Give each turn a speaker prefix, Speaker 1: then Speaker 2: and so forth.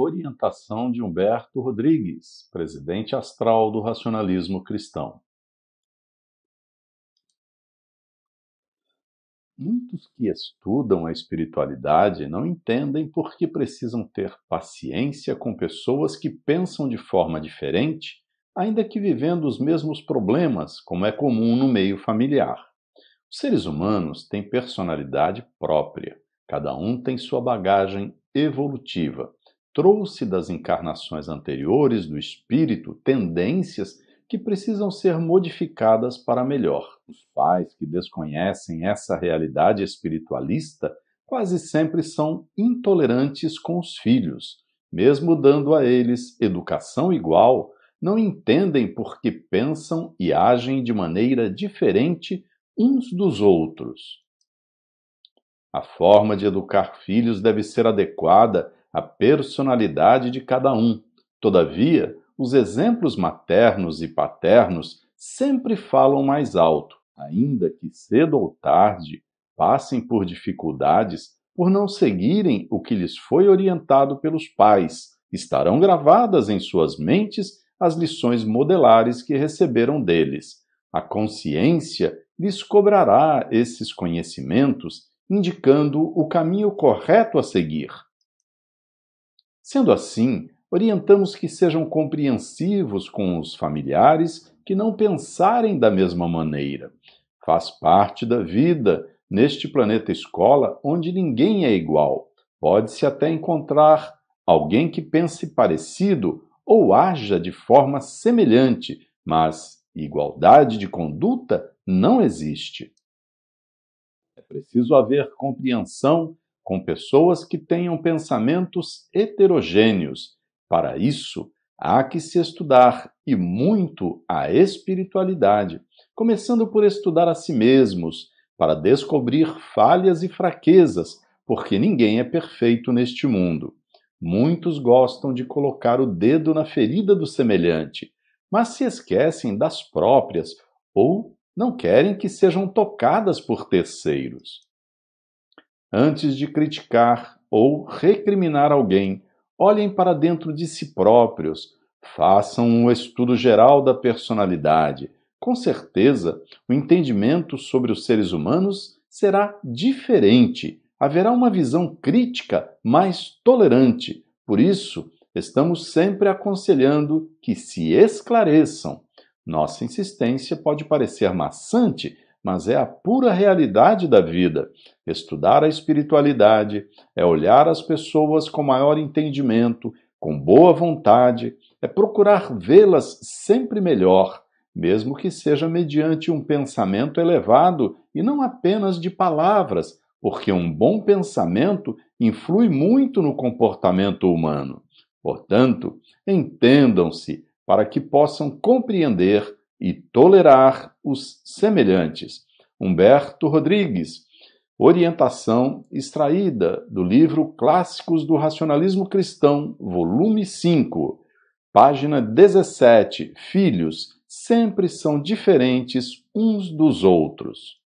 Speaker 1: orientação de Humberto Rodrigues, presidente astral do racionalismo cristão. Muitos que estudam a espiritualidade não entendem por que precisam ter paciência com pessoas que pensam de forma diferente, ainda que vivendo os mesmos problemas, como é comum no meio familiar. Os seres humanos têm personalidade própria, cada um tem sua bagagem evolutiva trouxe das encarnações anteriores do espírito tendências que precisam ser modificadas para melhor. Os pais que desconhecem essa realidade espiritualista quase sempre são intolerantes com os filhos, mesmo dando a eles educação igual, não entendem por que pensam e agem de maneira diferente uns dos outros. A forma de educar filhos deve ser adequada a personalidade de cada um. Todavia, os exemplos maternos e paternos sempre falam mais alto, ainda que cedo ou tarde passem por dificuldades por não seguirem o que lhes foi orientado pelos pais. Estarão gravadas em suas mentes as lições modelares que receberam deles. A consciência lhes cobrará esses conhecimentos, indicando o caminho correto a seguir. Sendo assim, orientamos que sejam compreensivos com os familiares que não pensarem da mesma maneira. Faz parte da vida neste planeta escola onde ninguém é igual. Pode-se até encontrar alguém que pense parecido ou haja de forma semelhante, mas igualdade de conduta não existe. É preciso haver compreensão com pessoas que tenham pensamentos heterogêneos. Para isso, há que se estudar e muito a espiritualidade, começando por estudar a si mesmos, para descobrir falhas e fraquezas, porque ninguém é perfeito neste mundo. Muitos gostam de colocar o dedo na ferida do semelhante, mas se esquecem das próprias ou não querem que sejam tocadas por terceiros. Antes de criticar ou recriminar alguém, olhem para dentro de si próprios, façam um estudo geral da personalidade. Com certeza, o entendimento sobre os seres humanos será diferente. Haverá uma visão crítica mais tolerante. Por isso, estamos sempre aconselhando que se esclareçam. Nossa insistência pode parecer maçante, mas é a pura realidade da vida. Estudar a espiritualidade é olhar as pessoas com maior entendimento, com boa vontade, é procurar vê-las sempre melhor, mesmo que seja mediante um pensamento elevado e não apenas de palavras, porque um bom pensamento influi muito no comportamento humano. Portanto, entendam-se para que possam compreender e tolerar os semelhantes. Humberto Rodrigues. Orientação extraída do livro Clássicos do Racionalismo Cristão, volume 5, página 17. Filhos sempre são diferentes uns dos outros.